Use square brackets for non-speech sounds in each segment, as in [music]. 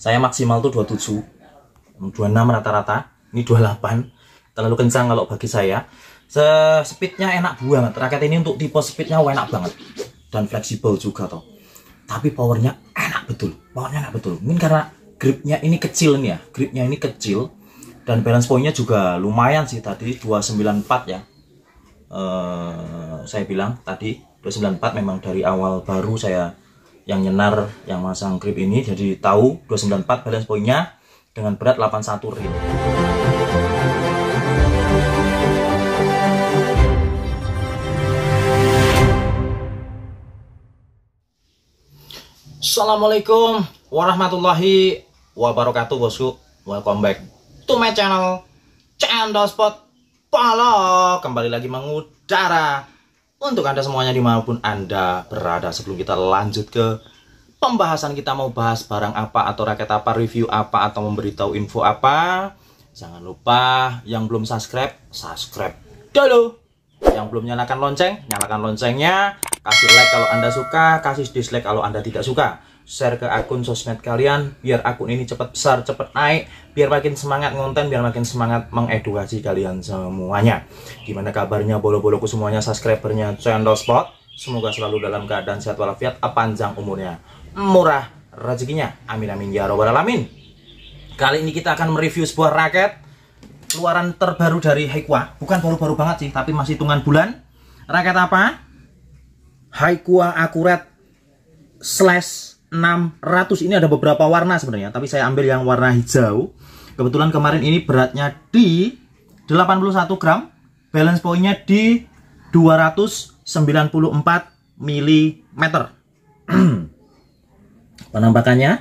saya maksimal tuh 27 26 rata-rata ini 28 terlalu kencang kalau bagi saya Se speednya enak banget raket ini untuk tipe speednya enak banget dan fleksibel juga toh tapi powernya enak betul powernya enak betul mungkin karena gripnya ini kecil nih ya gripnya ini kecil dan balance pointnya juga lumayan sih tadi 294 ya eh, saya bilang tadi 294 memang dari awal baru saya yang nyenar yang masang grip ini jadi tahu 294 balance poinnya dengan berat 81 ring. Assalamualaikum warahmatullahi wabarakatuh bosku Welcome back to my channel Channel Spot Polo Kembali lagi mengudara untuk Anda semuanya dimanapun Anda berada sebelum kita lanjut ke pembahasan kita mau bahas barang apa atau raket apa, review apa atau memberitahu info apa. Jangan lupa yang belum subscribe, subscribe dulu. Yang belum nyalakan lonceng, nyalakan loncengnya. Kasih like kalau Anda suka, kasih dislike kalau Anda tidak suka share ke akun sosmed kalian biar akun ini cepat besar cepat naik biar makin semangat ngonten biar makin semangat mengedukasi kalian semuanya gimana kabarnya bolo-boloku semuanya subscribernya channel spot semoga selalu dalam keadaan sehat walafiat panjang umurnya murah rezekinya amin amin ya robbal alamin kali ini kita akan mereview sebuah raket keluaran terbaru dari Haikwa bukan baru-baru banget sih tapi masih hitungan bulan raket apa Haikwa akurat slash 600 ini ada beberapa warna sebenarnya tapi saya ambil yang warna hijau kebetulan kemarin ini beratnya di 81 gram balance pointnya di 294 mm [clears throat] penampakannya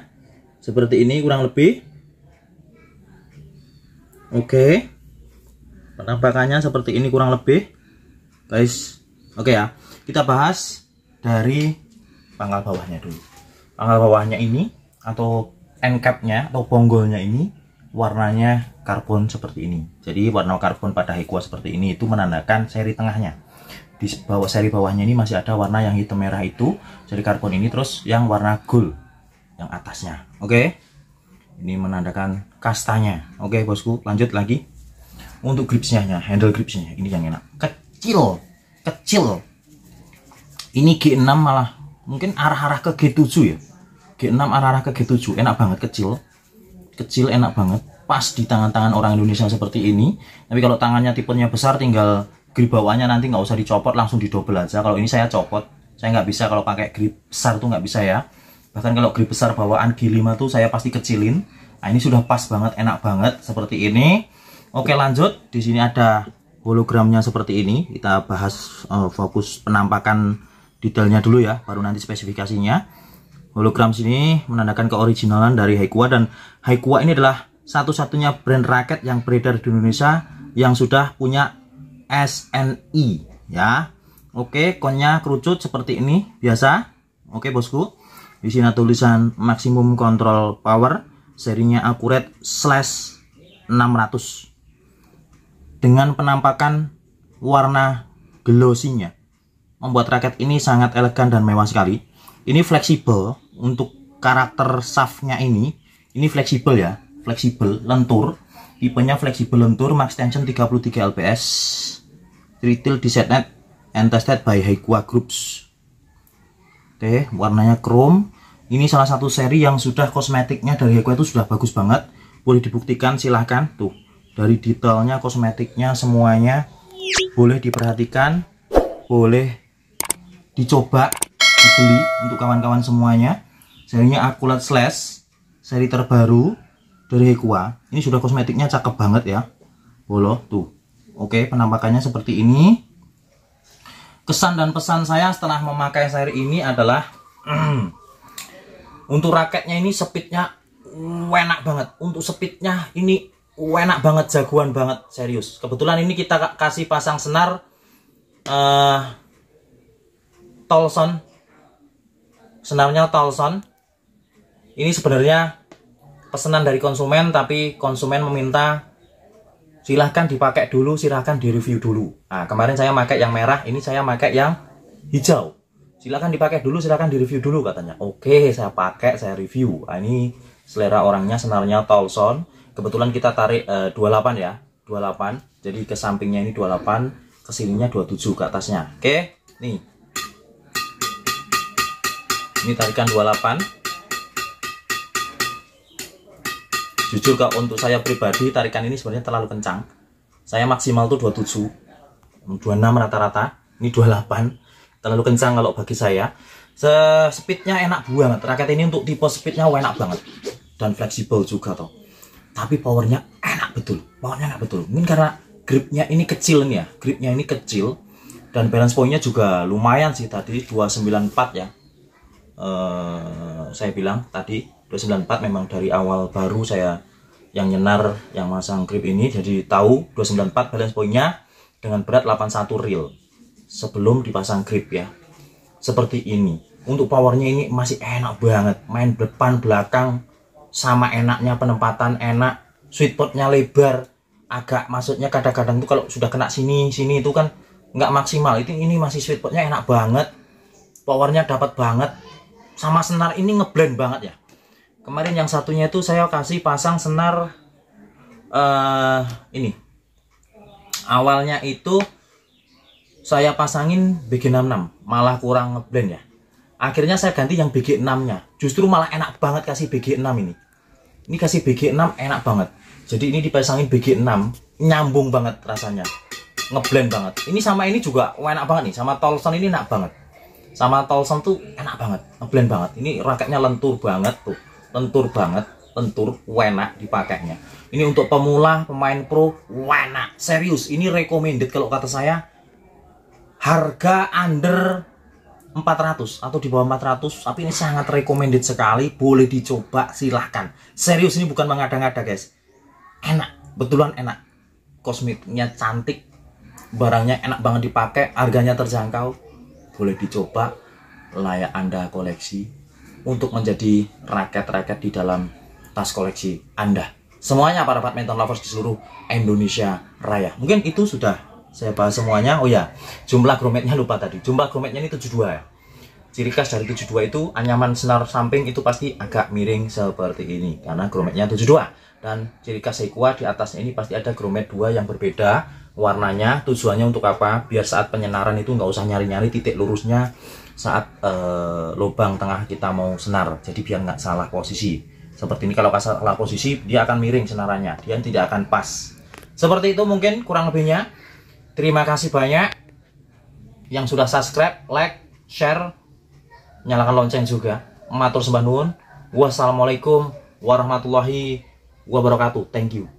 seperti ini kurang lebih oke penampakannya seperti ini kurang lebih guys oke ya kita bahas dari pangkal bawahnya dulu uh, eh, bawahnya ini atau end capnya atau bonggolnya ini warnanya karbon seperti ini jadi warna karbon pada Hekua seperti ini itu menandakan seri tengahnya di bawah seri bawahnya ini masih ada warna yang hitam merah itu seri karbon ini terus yang warna gold yang atasnya oke okay? ini menandakan kastanya oke okay, bosku lanjut lagi untuk gripsnya ya, handle gripsnya ya, ini yang enak kecil kecil ini G6 malah mungkin arah-arah ke G7 ya G6 arah-arah ke G7 enak banget kecil kecil enak banget pas di tangan-tangan orang Indonesia seperti ini tapi kalau tangannya tipenya besar tinggal grip bawahnya nanti nggak usah dicopot langsung didobel aja kalau ini saya copot saya nggak bisa kalau pakai grip besar tuh nggak bisa ya bahkan kalau grip besar bawaan G5 tuh saya pasti kecilin nah ini sudah pas banget enak banget seperti ini oke lanjut di sini ada hologramnya seperti ini kita bahas uh, fokus penampakan detailnya dulu ya baru nanti spesifikasinya hologram sini menandakan keoriginalan dari Haikuwa dan Haikuwa ini adalah satu-satunya brand raket yang beredar di Indonesia yang sudah punya SNI ya. Oke, konnya kerucut seperti ini biasa. Oke, Bosku. Di sini ada tulisan maksimum control power, serinya akurat slash 600 dengan penampakan warna glossy-nya. Membuat raket ini sangat elegan dan mewah sekali ini fleksibel untuk karakter shaftnya ini ini fleksibel ya fleksibel lentur tipenya fleksibel lentur max tension 33 lps, retail di setnet and tested by Haikua Groups oke warnanya chrome ini salah satu seri yang sudah kosmetiknya dari Haikua itu sudah bagus banget boleh dibuktikan silahkan tuh dari detailnya kosmetiknya semuanya boleh diperhatikan boleh dicoba beli untuk kawan-kawan semuanya serinya akulat slash seri terbaru dari Hekua ini sudah kosmetiknya cakep banget ya bolo tuh oke penampakannya seperti ini kesan dan pesan saya setelah memakai seri ini adalah [clears throat] untuk raketnya ini speednya enak banget untuk speednya ini enak banget jagoan banget serius kebetulan ini kita kasih pasang senar uh, Tolson Senarnya Tolson ini sebenarnya pesanan dari konsumen tapi konsumen meminta silahkan dipakai dulu silahkan direview dulu nah kemarin saya pakai yang merah ini saya pakai yang hijau silahkan dipakai dulu silahkan direview dulu katanya oke saya pakai saya review nah, ini selera orangnya senarnya Tolson kebetulan kita tarik eh, 28 ya 28 jadi ke sampingnya ini 28 ke sininya 27 ke atasnya oke nih ini tarikan 28 jujur kak untuk saya pribadi tarikan ini sebenarnya terlalu kencang saya maksimal tuh 27 26 rata-rata ini 28 terlalu kencang kalau bagi saya Se speednya enak banget raket ini untuk tipe speednya enak banget dan fleksibel juga toh tapi powernya enak betul powernya enak betul mungkin karena gripnya ini kecil nih ya gripnya ini kecil dan balance pointnya juga lumayan sih tadi 294 ya eh, saya bilang tadi 294 memang dari awal baru saya yang nyenar yang masang grip ini jadi tahu 294 balance pointnya dengan berat 81 reel sebelum dipasang grip ya seperti ini untuk powernya ini masih enak banget main depan belakang sama enaknya penempatan enak sweet spotnya lebar agak maksudnya kadang-kadang tuh kalau sudah kena sini sini itu kan nggak maksimal itu ini masih sweet spotnya enak banget powernya dapat banget sama senar ini ngeblend banget ya kemarin yang satunya itu saya kasih pasang senar uh, ini awalnya itu saya pasangin BG66 malah kurang ngeblend ya akhirnya saya ganti yang BG6 nya justru malah enak banget kasih BG6 ini ini kasih BG6 enak banget jadi ini dipasangin BG6 nyambung banget rasanya ngeblend banget ini sama ini juga enak banget nih sama Tolson ini enak banget sama Tolson tuh enak banget ngeblend banget ini raketnya lentur banget tuh lentur banget lentur enak dipakainya ini untuk pemula pemain pro enak serius ini recommended kalau kata saya harga under 400 atau di bawah 400 tapi ini sangat recommended sekali boleh dicoba silahkan serius ini bukan mengada-ngada guys enak betulan enak Kosmiknya cantik barangnya enak banget dipakai harganya terjangkau boleh dicoba layak Anda koleksi untuk menjadi raket-raket di dalam tas koleksi Anda. Semuanya para badminton lovers di seluruh Indonesia Raya. Mungkin itu sudah saya bahas semuanya. Oh ya, jumlah grometnya lupa tadi. Jumlah grometnya ini 72 ya. Ciri khas dari 72 itu anyaman senar samping itu pasti agak miring seperti ini karena grometnya 72 dan ciri khas Seikua di atasnya ini pasti ada gromet 2 yang berbeda warnanya tujuannya untuk apa biar saat penyenaran itu nggak usah nyari-nyari titik lurusnya saat e, lubang tengah kita mau senar jadi biar nggak salah posisi seperti ini kalau salah posisi dia akan miring senarannya dia tidak akan pas seperti itu mungkin kurang lebihnya terima kasih banyak yang sudah subscribe like share nyalakan lonceng juga matur sembah nuwun wassalamualaikum warahmatullahi wabarakatuh thank you